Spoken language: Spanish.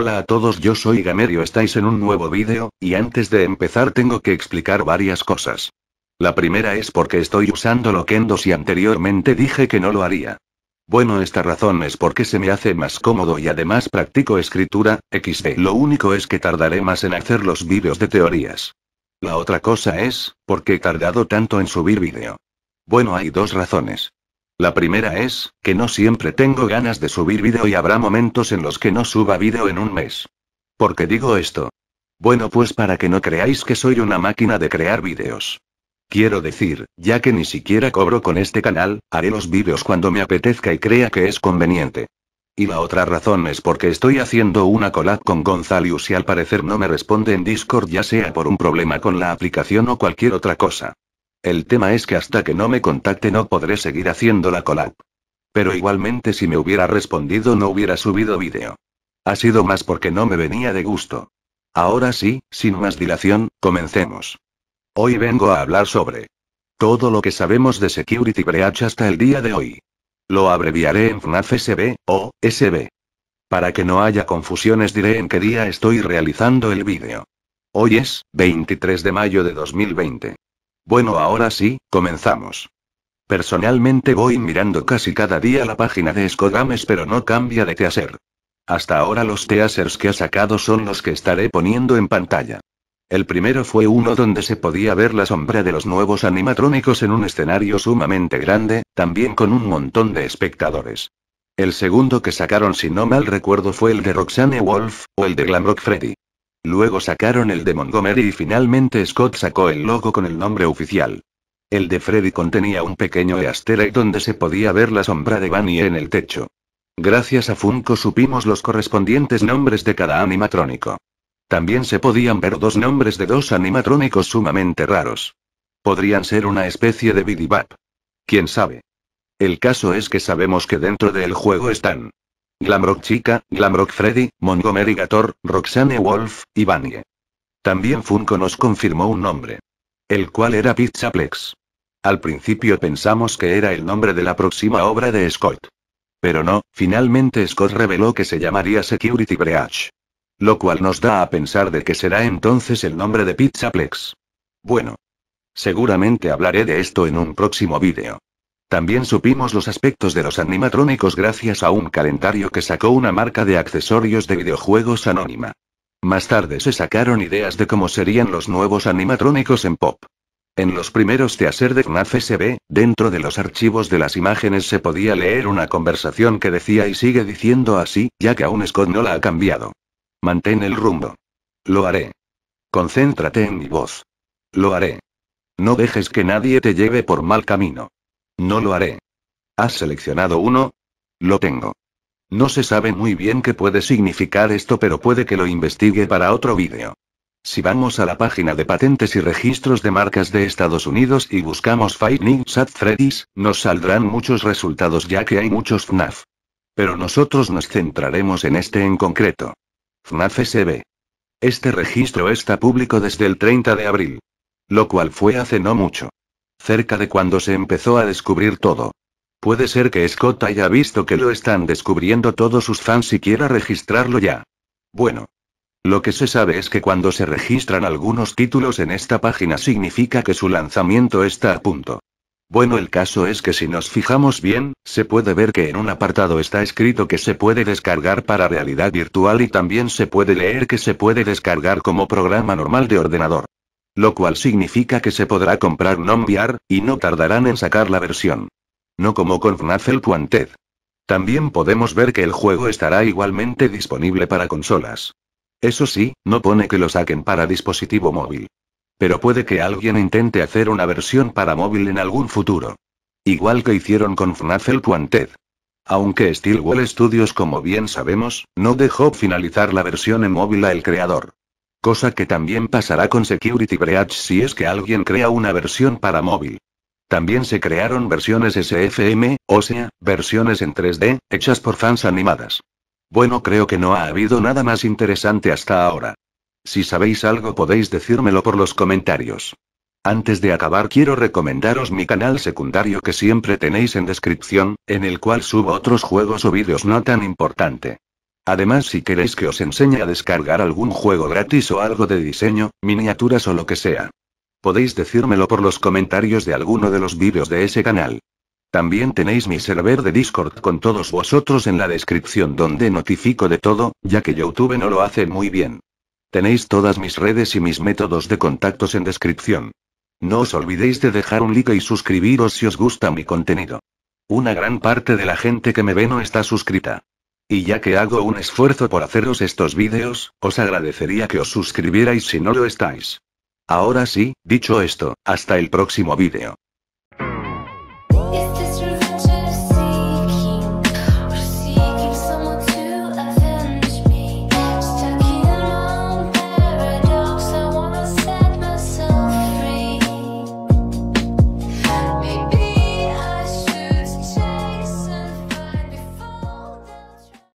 Hola a todos yo soy Gamerio estáis en un nuevo vídeo, y antes de empezar tengo que explicar varias cosas. La primera es porque estoy usando loquendo y anteriormente dije que no lo haría. Bueno esta razón es porque se me hace más cómodo y además practico escritura, xd. Lo único es que tardaré más en hacer los vídeos de teorías. La otra cosa es, porque he tardado tanto en subir vídeo. Bueno hay dos razones. La primera es, que no siempre tengo ganas de subir vídeo y habrá momentos en los que no suba vídeo en un mes. ¿Por qué digo esto? Bueno pues para que no creáis que soy una máquina de crear vídeos. Quiero decir, ya que ni siquiera cobro con este canal, haré los vídeos cuando me apetezca y crea que es conveniente. Y la otra razón es porque estoy haciendo una collab con Gonzalius y al parecer no me responde en Discord ya sea por un problema con la aplicación o cualquier otra cosa. El tema es que hasta que no me contacte no podré seguir haciendo la collab. Pero igualmente si me hubiera respondido no hubiera subido vídeo. Ha sido más porque no me venía de gusto. Ahora sí, sin más dilación, comencemos. Hoy vengo a hablar sobre todo lo que sabemos de Security Breach hasta el día de hoy. Lo abreviaré en FNAF SB o SB. Para que no haya confusiones diré en qué día estoy realizando el vídeo. Hoy es 23 de mayo de 2020. Bueno, ahora sí, comenzamos. Personalmente voy mirando casi cada día la página de Skogames pero no cambia de teaser. Hasta ahora los teasers que ha sacado son los que estaré poniendo en pantalla. El primero fue uno donde se podía ver la sombra de los nuevos animatrónicos en un escenario sumamente grande, también con un montón de espectadores. El segundo que sacaron si no mal recuerdo fue el de Roxanne Wolf, o el de Glamrock Freddy. Luego sacaron el de Montgomery y finalmente Scott sacó el logo con el nombre oficial. El de Freddy contenía un pequeño easter donde se podía ver la sombra de Bunny en el techo. Gracias a Funko supimos los correspondientes nombres de cada animatrónico. También se podían ver dos nombres de dos animatrónicos sumamente raros. Podrían ser una especie de bidibap. ¿Quién sabe? El caso es que sabemos que dentro del juego están Glamrock Chica, Glamrock Freddy, Montgomery Gator, Roxanne Wolf, y Vanie. También Funko nos confirmó un nombre. El cual era Pizzaplex. Al principio pensamos que era el nombre de la próxima obra de Scott. Pero no, finalmente Scott reveló que se llamaría Security Breach. Lo cual nos da a pensar de que será entonces el nombre de Pizzaplex. Bueno. Seguramente hablaré de esto en un próximo vídeo. También supimos los aspectos de los animatrónicos gracias a un calendario que sacó una marca de accesorios de videojuegos anónima. Más tarde se sacaron ideas de cómo serían los nuevos animatrónicos en pop. En los primeros teaser de FNAF e SB, dentro de los archivos de las imágenes se podía leer una conversación que decía y sigue diciendo así, ya que aún Scott no la ha cambiado. Mantén el rumbo. Lo haré. Concéntrate en mi voz. Lo haré. No dejes que nadie te lleve por mal camino. No lo haré. ¿Has seleccionado uno? Lo tengo. No se sabe muy bien qué puede significar esto, pero puede que lo investigue para otro vídeo. Si vamos a la página de patentes y registros de marcas de Estados Unidos y buscamos Fighting Sat Freddy's, nos saldrán muchos resultados ya que hay muchos FNAF. Pero nosotros nos centraremos en este en concreto. FNAF SB. Este registro está público desde el 30 de abril. Lo cual fue hace no mucho cerca de cuando se empezó a descubrir todo. Puede ser que Scott haya visto que lo están descubriendo todos sus fans y quiera registrarlo ya. Bueno. Lo que se sabe es que cuando se registran algunos títulos en esta página significa que su lanzamiento está a punto. Bueno, el caso es que si nos fijamos bien, se puede ver que en un apartado está escrito que se puede descargar para realidad virtual y también se puede leer que se puede descargar como programa normal de ordenador. Lo cual significa que se podrá comprar un y no tardarán en sacar la versión. No como con FNAF el También podemos ver que el juego estará igualmente disponible para consolas. Eso sí, no pone que lo saquen para dispositivo móvil. Pero puede que alguien intente hacer una versión para móvil en algún futuro. Igual que hicieron con FNAF el Aunque Aunque steelwall Studios como bien sabemos, no dejó finalizar la versión en móvil a el creador. Cosa que también pasará con Security Breach si es que alguien crea una versión para móvil. También se crearon versiones SFM, o sea, versiones en 3D, hechas por fans animadas. Bueno, creo que no ha habido nada más interesante hasta ahora. Si sabéis algo podéis decírmelo por los comentarios. Antes de acabar quiero recomendaros mi canal secundario que siempre tenéis en descripción, en el cual subo otros juegos o vídeos no tan importante. Además, si queréis que os enseñe a descargar algún juego gratis o algo de diseño, miniaturas o lo que sea. Podéis decírmelo por los comentarios de alguno de los vídeos de ese canal. También tenéis mi server de Discord con todos vosotros en la descripción donde notifico de todo, ya que YouTube no lo hace muy bien. Tenéis todas mis redes y mis métodos de contactos en descripción. No os olvidéis de dejar un like y suscribiros si os gusta mi contenido. Una gran parte de la gente que me ve no está suscrita. Y ya que hago un esfuerzo por haceros estos vídeos, os agradecería que os suscribierais si no lo estáis. Ahora sí, dicho esto, hasta el próximo vídeo.